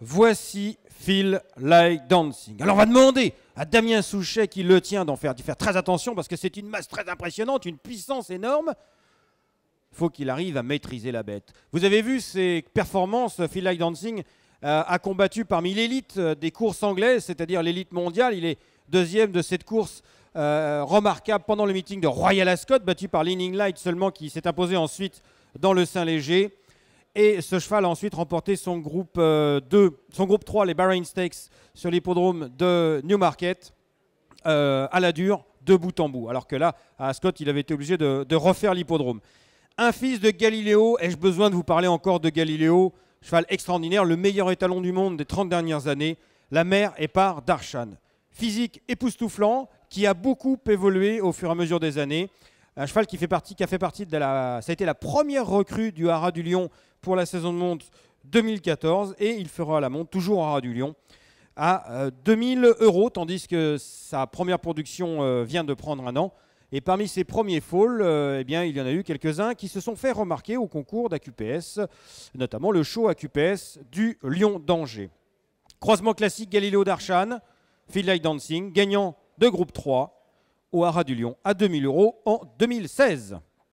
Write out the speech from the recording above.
Voici Feel Like Dancing. Alors on va demander à Damien Souchet qui le tient d'en faire, faire très attention parce que c'est une masse très impressionnante, une puissance énorme. il faut qu'il arrive à maîtriser la bête. Vous avez vu ses performances, Feel Like Dancing euh, a combattu parmi l'élite euh, des courses anglaises, c'est-à-dire l'élite mondiale. Il est deuxième de cette course euh, remarquable pendant le meeting de Royal Ascot, battu par Leaning Light seulement, qui s'est imposé ensuite dans le Saint-Léger. Et ce cheval a ensuite remporté son groupe, 2, euh, son groupe 3, les Bahrain Stakes, sur l'hippodrome de Newmarket, euh, à la dure, de bout en bout. Alors que là, à Scott, il avait été obligé de, refaire l'hippodrome. Un fils de Galiléo, ai-je besoin de vous parler encore de Galiléo Cheval extraordinaire, le meilleur étalon du monde des 30 dernières années. La mère est par Darshan. Physique époustouflant, qui a beaucoup évolué au fur et à mesure des années un cheval qui, fait partie, a fait partie de la... Ça a été la première recrue du Haras du Lion pour la saison de monte 2014 et il fera la monte toujours au Haras du Lion à 2000 euh, euros, tandis que sa première production euh, vient de prendre un an. Et parmi ses premiers falls, euh, eh bien, il y en a eu quelques-uns qui se sont fait remarquer au concours d'AQPS, notamment le show AQPS du Lion d'Angers. Croisement classique Galileo Darchan, Field Light Dancing, gagnant de groupe 3, au Haras du Lion à 2000 euros en 2016.